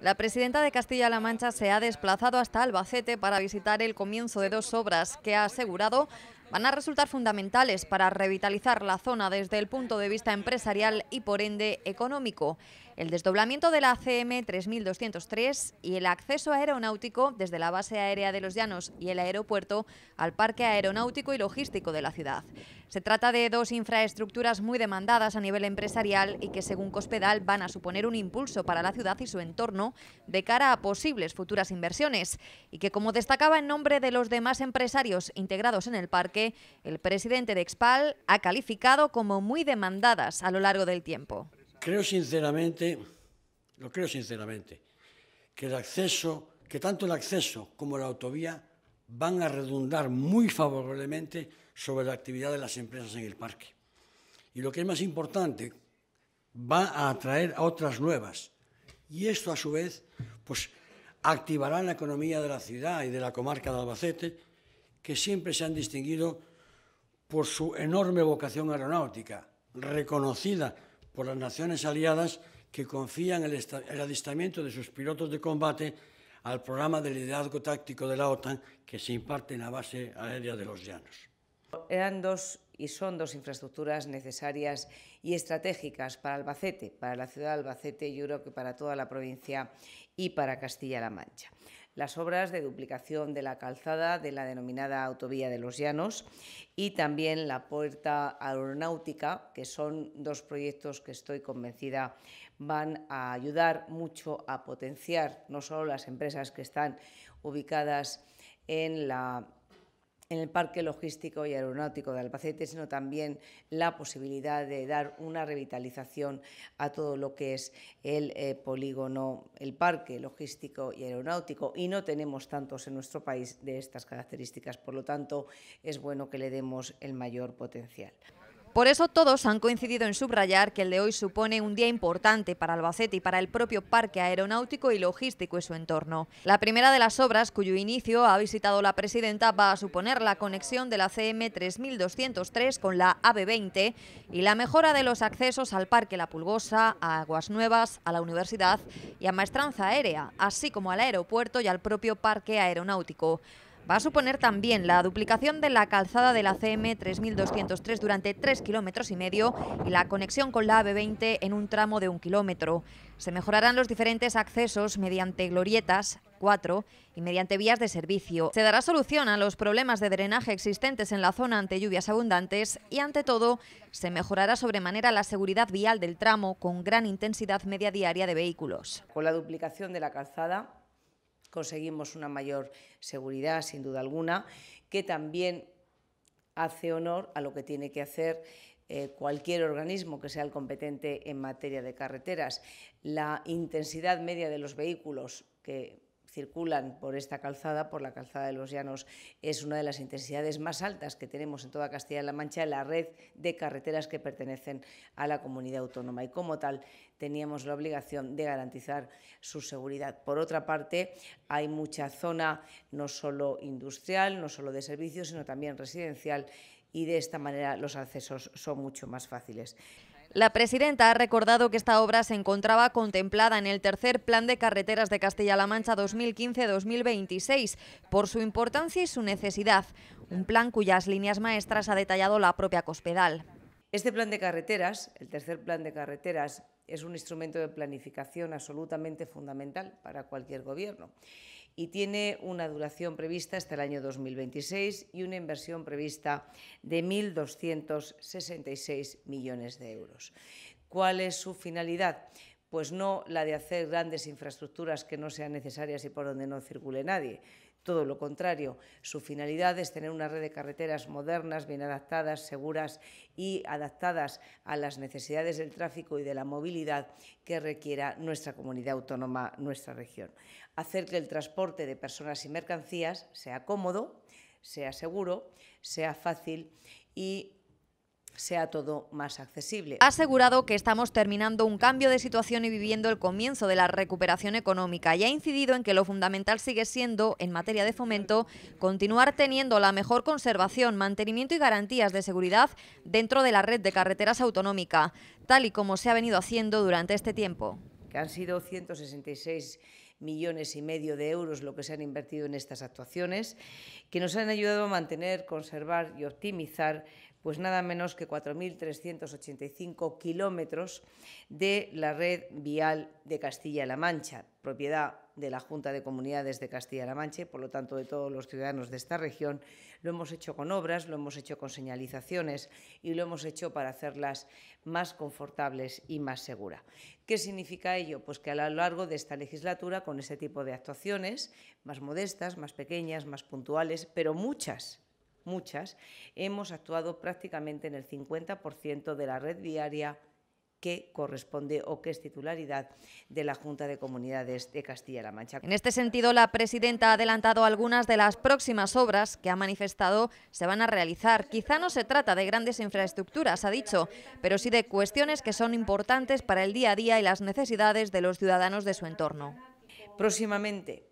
La presidenta de Castilla-La Mancha se ha desplazado hasta Albacete para visitar el comienzo de dos obras que ha asegurado van a resultar fundamentales para revitalizar la zona desde el punto de vista empresarial y por ende económico. El desdoblamiento de la cm 3203 y el acceso aeronáutico desde la base aérea de Los Llanos y el aeropuerto al parque aeronáutico y logístico de la ciudad. Se trata de dos infraestructuras muy demandadas a nivel empresarial y que según Cospedal van a suponer un impulso para la ciudad y su entorno de cara a posibles futuras inversiones y que como destacaba en nombre de los demás empresarios integrados en el parque el presidente de Expal ha calificado como muy demandadas a lo largo del tiempo. Creo sinceramente, lo creo sinceramente, que que tanto el acceso como la autovía van a redundar muy favorablemente sobre la actividad de las empresas en el parque. Y lo que es más importante, va a atraer a otras nuevas. Y esto, a su vez, pues activará la economía de la ciudad y de la comarca de Albacete, que siempre se han distinguido por su enorme vocación aeronáutica, reconocida por las naciones aliadas que confían el, el adiestramiento de sus pilotos de combate al programa de liderazgo táctico de la OTAN que se imparte en la base aérea de los Llanos. Eran dos y son dos infraestructuras necesarias y estratégicas para Albacete, para la ciudad de Albacete, yo creo que para toda la provincia y para Castilla-La Mancha. las obras de duplicación de la calzada de la denominada Autovía de los Llanos y también la Puerta Aeronáutica, que son dos proyectos que estoy convencida van a ayudar mucho a potenciar no solo las empresas que están ubicadas en la en el Parque Logístico y Aeronáutico de Albacete, sino también la posibilidad de dar una revitalización a todo lo que es el eh, polígono, el Parque Logístico y Aeronáutico. Y no tenemos tantos en nuestro país de estas características, por lo tanto es bueno que le demos el mayor potencial. Por eso todos han coincidido en subrayar que el de hoy supone un día importante para Albacete y para el propio parque aeronáutico y logístico y su entorno. La primera de las obras, cuyo inicio ha visitado la presidenta, va a suponer la conexión de la CM 3203 con la AB20 y la mejora de los accesos al Parque La Pulgosa, a Aguas Nuevas, a la Universidad y a Maestranza Aérea, así como al aeropuerto y al propio parque aeronáutico va a suponer también la duplicación de la calzada de la CM 3203 durante 3 kilómetros y medio y la conexión con la AB20 en un tramo de un kilómetro. Se mejorarán los diferentes accesos mediante glorietas, 4, y mediante vías de servicio. Se dará solución a los problemas de drenaje existentes en la zona ante lluvias abundantes y, ante todo, se mejorará sobremanera la seguridad vial del tramo con gran intensidad media diaria de vehículos. Con la duplicación de la calzada conseguimos una mayor seguridad, sin duda alguna, que también hace honor a lo que tiene que hacer eh, cualquier organismo que sea el competente en materia de carreteras. La intensidad media de los vehículos que circulan por esta calzada, por la calzada de los llanos, es una de las intensidades más altas que tenemos en toda Castilla-La Mancha la red de carreteras que pertenecen a la comunidad autónoma y como tal teníamos la obligación de garantizar su seguridad. Por otra parte, hay mucha zona no solo industrial, no solo de servicios, sino también residencial y de esta manera los accesos son mucho más fáciles. La presidenta ha recordado que esta obra se encontraba contemplada en el tercer Plan de Carreteras de Castilla-La Mancha 2015-2026 por su importancia y su necesidad, un plan cuyas líneas maestras ha detallado la propia Cospedal. Este plan de carreteras, el tercer plan de carreteras, es un instrumento de planificación absolutamente fundamental para cualquier gobierno y tiene una duración prevista hasta el año 2026 y una inversión prevista de 1.266 millones de euros. ¿Cuál es su finalidad? Pues no la de hacer grandes infraestructuras que no sean necesarias y por donde no circule nadie, todo lo contrario, su finalidad es tener una red de carreteras modernas, bien adaptadas, seguras y adaptadas a las necesidades del tráfico y de la movilidad que requiera nuestra comunidad autónoma, nuestra región. Hacer que el transporte de personas y mercancías sea cómodo, sea seguro, sea fácil y sea todo más accesible. Ha asegurado que estamos terminando un cambio de situación y viviendo el comienzo de la recuperación económica y ha incidido en que lo fundamental sigue siendo, en materia de fomento, continuar teniendo la mejor conservación, mantenimiento y garantías de seguridad dentro de la red de carreteras autonómica, tal y como se ha venido haciendo durante este tiempo. Que han sido 166 millones y medio de euros lo que se han invertido en estas actuaciones, que nos han ayudado a mantener, conservar y optimizar pues nada menos que 4.385 kilómetros de la red vial de Castilla-La Mancha, propiedad de la Junta de Comunidades de Castilla-La Mancha y, por lo tanto, de todos los ciudadanos de esta región. Lo hemos hecho con obras, lo hemos hecho con señalizaciones y lo hemos hecho para hacerlas más confortables y más seguras. ¿Qué significa ello? Pues que a lo largo de esta legislatura, con ese tipo de actuaciones, más modestas, más pequeñas, más puntuales, pero muchas, muchas, hemos actuado prácticamente en el 50% de la red diaria que corresponde o que es titularidad de la Junta de Comunidades de Castilla-La Mancha. En este sentido, la presidenta ha adelantado algunas de las próximas obras que ha manifestado se van a realizar. Quizá no se trata de grandes infraestructuras, ha dicho, pero sí de cuestiones que son importantes para el día a día y las necesidades de los ciudadanos de su entorno. Próximamente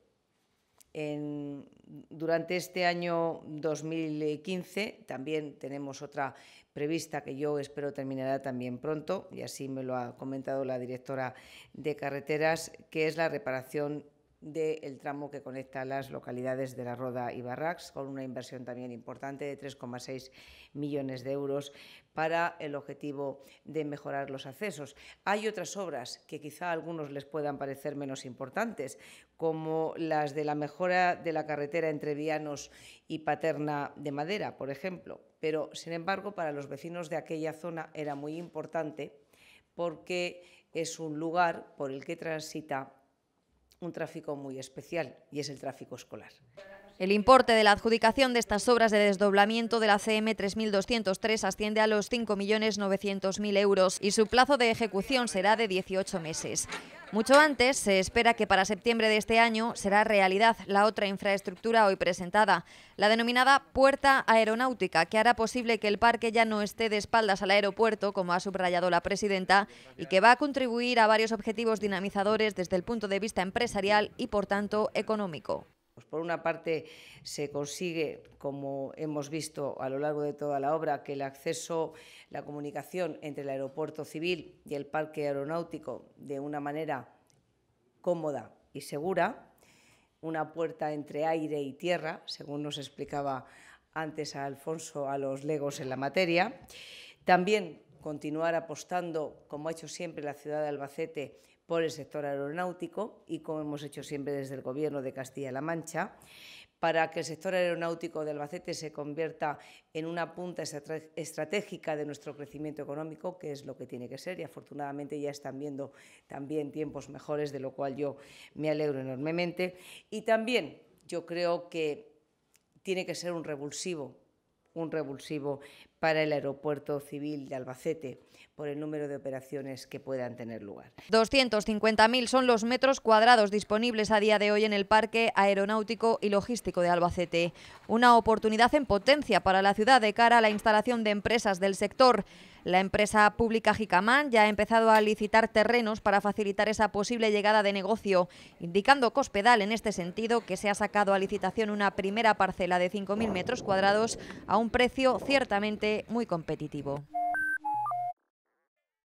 durante este año 2015 también tenemos otra prevista que yo espero terminará también pronto, y así me lo ha comentado la directora de carreteras, que es la reparación del tramo que conecta las localidades de La Roda y Barrax, con una inversión también importante de 3,6 millones de euros para el objetivo de mejorar los accesos. Hay otras obras que quizá a algunos les puedan parecer menos importantes, como las de la mejora de la carretera entre Vianos y Paterna de Madera, por ejemplo. Pero, sin embargo, para los vecinos de aquella zona era muy importante porque es un lugar por el que transita un tráfico muy especial y es el tráfico escolar. El importe de la adjudicación de estas obras de desdoblamiento de la CM 3203 asciende a los 5.900.000 euros y su plazo de ejecución será de 18 meses. Mucho antes, se espera que para septiembre de este año será realidad la otra infraestructura hoy presentada, la denominada Puerta Aeronáutica, que hará posible que el parque ya no esté de espaldas al aeropuerto, como ha subrayado la presidenta, y que va a contribuir a varios objetivos dinamizadores desde el punto de vista empresarial y, por tanto, económico. Pues por una parte se consigue, como hemos visto a lo largo de toda la obra, que el acceso, la comunicación entre el aeropuerto civil y el parque aeronáutico de una manera cómoda y segura, una puerta entre aire y tierra, según nos explicaba antes a Alfonso a los legos en la materia. También continuar apostando, como ha hecho siempre la ciudad de Albacete, por el sector aeronáutico y como hemos hecho siempre desde el Gobierno de Castilla-La Mancha, para que el sector aeronáutico de Albacete se convierta en una punta estratégica de nuestro crecimiento económico, que es lo que tiene que ser, y afortunadamente ya están viendo también tiempos mejores, de lo cual yo me alegro enormemente. Y también yo creo que tiene que ser un revulsivo un revulsivo para el aeropuerto civil de Albacete por el número de operaciones que puedan tener lugar. 250.000 son los metros cuadrados disponibles a día de hoy en el Parque Aeronáutico y Logístico de Albacete. Una oportunidad en potencia para la ciudad de cara a la instalación de empresas del sector. La empresa pública Jicamán ya ha empezado a licitar terrenos para facilitar esa posible llegada de negocio, indicando Cospedal en este sentido que se ha sacado a licitación una primera parcela de 5.000 metros cuadrados a un precio ciertamente muy competitivo.